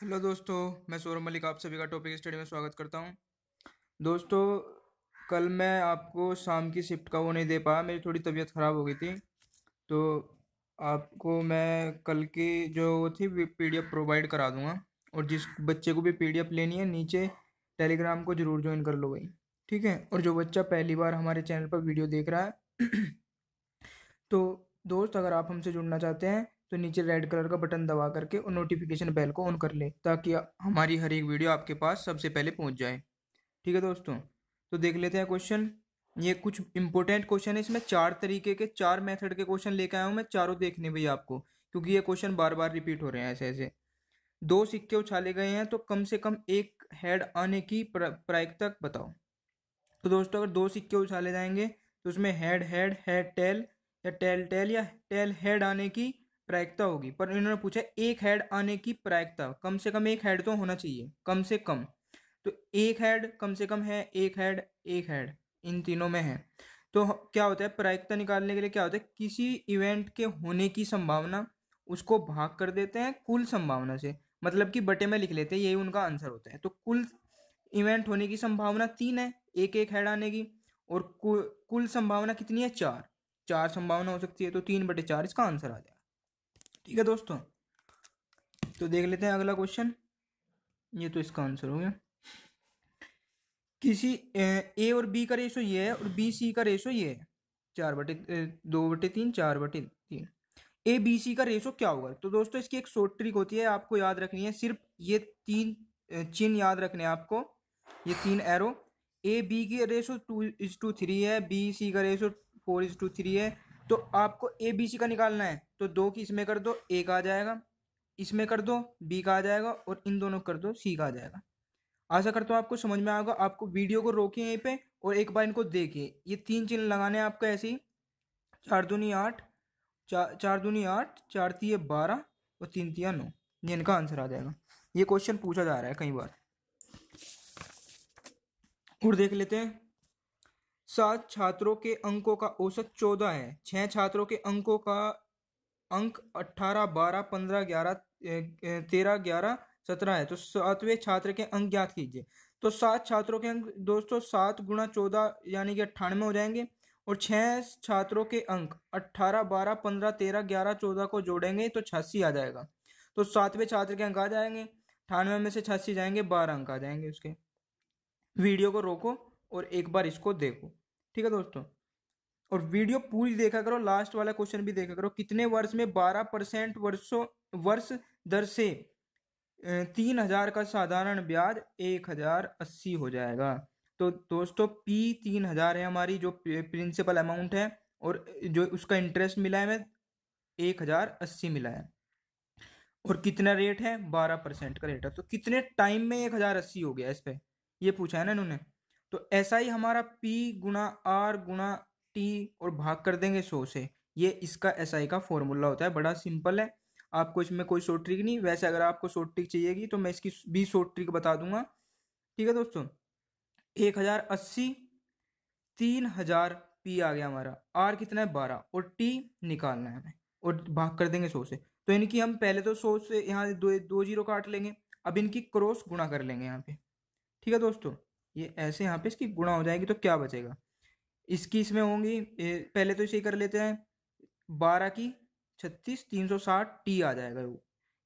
hello दोस्तों मैं सौरभ मलिक आप सभी का टॉपिक स्टडी में स्वागत करता हूँ दोस्तों कल मैं आपको शाम की शिफ्ट का वो नहीं दे पाया मेरी थोड़ी तबीयत ख़राब हो गई थी तो आपको मैं कल की जो वो थी पी डी एफ प्रोवाइड करा दूँगा और जिस बच्चे को भी पी डी एफ लेनी है नीचे टेलीग्राम को ज़रूर ज्वाइन कर लो भाई ठीक है और जो बच्चा पहली बार हमारे चैनल पर वीडियो देख रहा है तो दोस्त अगर आप हमसे जुड़ना चाहते हैं तो नीचे रेड कलर का बटन दबा करके और नोटिफिकेशन बेल को ऑन कर ले ताकि हमारी हर एक वीडियो आपके पास सबसे पहले पहुँच जाए ठीक है दोस्तों तो देख लेते हैं क्वेश्चन ये कुछ इंपॉर्टेंट क्वेश्चन है इसमें चार तरीके के चार मेथड के क्वेश्चन लेके आया हूँ मैं चारों देखने भाई आपको क्योंकि ये क्वेश्चन बार बार रिपीट हो रहे हैं ऐसे ऐसे दो सिक्के उछाले गए हैं तो कम से कम एक हेड आने की तक बताओ तो दोस्तों अगर दो सिक्के उछाले जाएंगे तो उसमें हेड हेड हेड टेल या टेल टेल या टेल हेड आने की प्रायिकता होगी पर इन्होंने पूछा एक हेड आने की प्रायिकता कम से कम एक हेड तो होना चाहिए कम से कम तो एक हेड कम से कम है एक हेड एक हेड इन तीनों में है तो क्या होता है प्रायिकता निकालने के लिए क्या होता है किसी इवेंट के होने की संभावना उसको भाग कर देते हैं कुल संभावना से मतलब कि बटे में लिख लेते हैं यही उनका आंसर होता है तो कुल इवेंट होने की संभावना तीन है एक एक हेड आने की और कुल कुल संभावना कितनी है चार चार संभावना हो सकती है तो तीन बटे चार इसका आंसर आ जाए ठीक है दोस्तों तो देख लेते हैं अगला क्वेश्चन ये तो इसका आंसर हो गया किसी ए और बी का रेशो ये है और बी सी का रेशो ये है चार बटे दो बटे तीन चार बटे तीन ए बी सी का रेशो क्या होगा तो दोस्तों इसकी एक शॉर्ट ट्रिक होती है आपको याद रखनी है सिर्फ ये तीन चिन्ह याद रखने हैं आपको ये तीन एरो ए बी की ratio two is to three है बी सी का ratio four is to three है तो आपको ए बी सी का निकालना है तो दो की इसमें कर दो ए का आ जाएगा इसमें कर दो बी का आ जाएगा और इन दोनों कर दो सी का आ जाएगा आशा करता हूँ आपको समझ में आएगा आपको वीडियो को रोके यहीं पे और एक बार इनको देखिए ये तीन चिन्ह लगाने हैं आपको ऐसे ही चार दूनी आठ चा, चार दूनी आठ चार तीय बारह और तीन तिया नौ ये इनका आंसर आ जाएगा ये क्वेश्चन पूछा जा रहा है कई बार और देख लेते हैं सात छात्रों के अंकों का औसत चौदह है छः छात्रों के अंकों का अंक अट्ठारह बारह पंद्रह ग्यारह तेरह ग्यारह सत्रह है तो सातवें छात्र के अंक ज्ञात कीजिए तो सात छात्रों के अंक दोस्तों सात गुणा चौदह यानी कि अट्ठानवे हो जाएंगे और छः छात्रों के अंक अट्ठारह बारह पंद्रह तेरह ग्यारह चौदह को जोड़ेंगे तो छियासी आ जाएगा तो सातवें छात्र के अंक आ जाएंगे अठानवे में से छियासी जाएंगे बारह अंक आ जाएंगे उसके वीडियो को रोको और एक बार इसको देखो ठीक है दोस्तों और वीडियो पूरी देखा करो लास्ट वाला क्वेश्चन भी देखा करो कितने वर्ष में बारह परसेंट वर्षों वर्ष दर से तीन हजार का साधारण ब्याज एक हजार अस्सी हो जाएगा तो दोस्तों पी तीन हजार है हमारी जो प्रिंसिपल अमाउंट है और जो उसका इंटरेस्ट मिला है हमें एक हजार अस्सी मिला है और कितना रेट है बारह परसेंट का रेट है तो कितने टाइम में एक हजार अस्सी हो गया इस पर यह पूछा है ना इन्होंने तो ऐसा ही हमारा पी गुणा आर गुणा टी और भाग कर देंगे सो से ये इसका एस आई का फॉर्मूला होता है बड़ा सिंपल है आपको इसमें कोई शॉर्ट ट्रिक नहीं वैसे अगर आपको शॉर्ट ट्रिक चाहिएगी तो मैं इसकी भी शॉर्ट ट्रिक बता दूंगा ठीक है दोस्तों एक हज़ार अस्सी तीन हज़ार पी आ गया हमारा आर कितना है बारह और टी निकालना है हमें और भाग कर देंगे सो से तो इनकी हम पहले तो सो से यहाँ दो दो जीरो काट लेंगे अब इनकी क्रॉस गुणा कर लेंगे यहाँ पे ठीक है दोस्तों ये ऐसे यहाँ पे इसकी गुणा हो जाएगी तो क्या बचेगा इसकी इसमें होंगी पहले तो इसे कर लेते हैं बारह की छत्तीस तीन सौ साठ टी आ जाएगा वो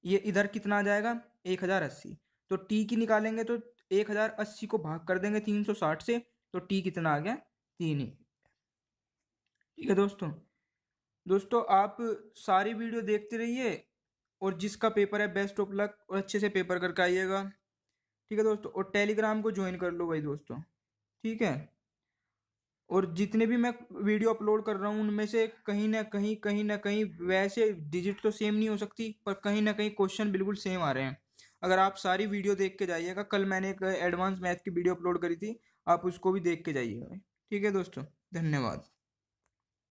ये इधर कितना आ जाएगा एक हज़ार अस्सी तो टी की निकालेंगे तो एक हज़ार अस्सी को भाग कर देंगे तीन सौ साठ से तो टी कितना आ गया तीन ही ठीक है दोस्तों दोस्तों आप सारी वीडियो देखते रहिए और जिसका पेपर है बेस्ट ऑफ लक और अच्छे से पेपर करके आइएगा ठीक है दोस्तों और टेलीग्राम को ज्वाइन कर लो भाई दोस्तों ठीक है और जितने भी मैं वीडियो अपलोड कर रहा हूँ उनमें से कहीं ना कहीं कहीं ना कहीं वैसे डिजिट तो सेम नहीं हो सकती पर कहीं ना कहीं क्वेश्चन बिल्कुल सेम आ रहे हैं अगर आप सारी वीडियो देख के जाइएगा कल मैंने एक एडवांस मैथ की वीडियो अपलोड करी थी आप उसको भी देख के जाइएगा ठीक है दोस्तों धन्यवाद